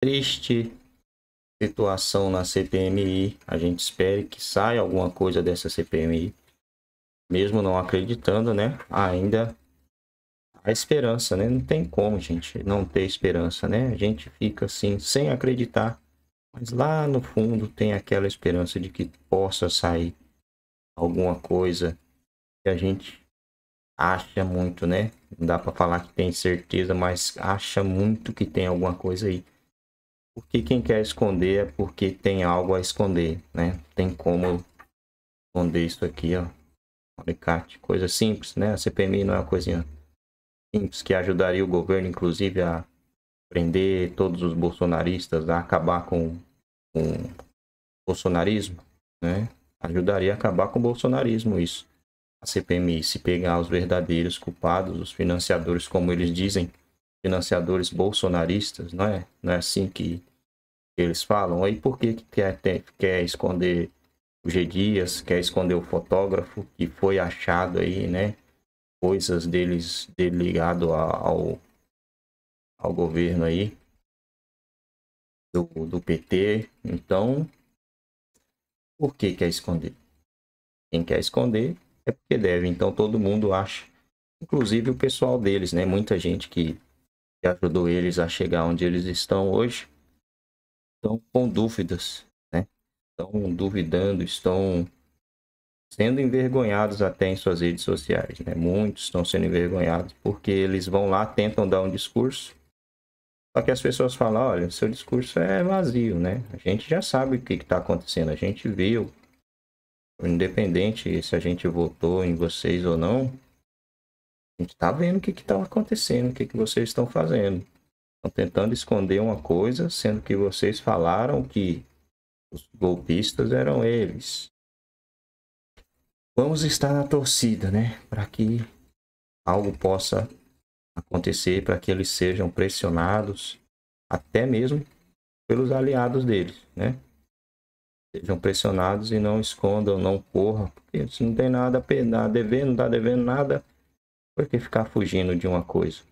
triste situação na CPMI. A gente espere que saia alguma coisa dessa CPMI. Mesmo não acreditando, né? Ainda a esperança, né? Não tem como, gente, não ter esperança, né? A gente fica assim, sem acreditar. Mas lá no fundo tem aquela esperança de que possa sair alguma coisa que a gente acha muito, né? Não dá para falar que tem certeza, mas acha muito que tem alguma coisa aí. Porque quem quer esconder é porque tem algo a esconder, né? Tem como esconder isso aqui, ó. Alicate, coisa simples, né? A CPMI não é uma coisinha simples que ajudaria o governo, inclusive, a prender todos os bolsonaristas, a acabar com, com o bolsonarismo, né? Ajudaria a acabar com o bolsonarismo isso. A CPMI, se pegar os verdadeiros culpados, os financiadores, como eles dizem, financiadores bolsonaristas, não é? Não é assim que eles falam, aí por que, que quer, quer esconder o G. Dias, quer esconder o fotógrafo que foi achado aí, né? Coisas deles dele ligado ao, ao governo aí do, do PT. Então, por que quer esconder? Quem quer esconder é porque deve. Então todo mundo acha, inclusive o pessoal deles, né? Muita gente que, que ajudou eles a chegar onde eles estão hoje estão com dúvidas, né? Estão duvidando, estão sendo envergonhados até em suas redes sociais, né? Muitos estão sendo envergonhados porque eles vão lá, tentam dar um discurso, só que as pessoas falam, olha, seu discurso é vazio, né? A gente já sabe o que está acontecendo, a gente viu, independente se a gente votou em vocês ou não, a gente está vendo o que está acontecendo, o que, que vocês estão fazendo. Estão tentando esconder uma coisa, sendo que vocês falaram que os golpistas eram eles. Vamos estar na torcida, né? Para que algo possa acontecer, para que eles sejam pressionados, até mesmo pelos aliados deles, né? Sejam pressionados e não escondam, não corram, porque se não tem nada a dever, não está devendo nada, por que ficar fugindo de uma coisa?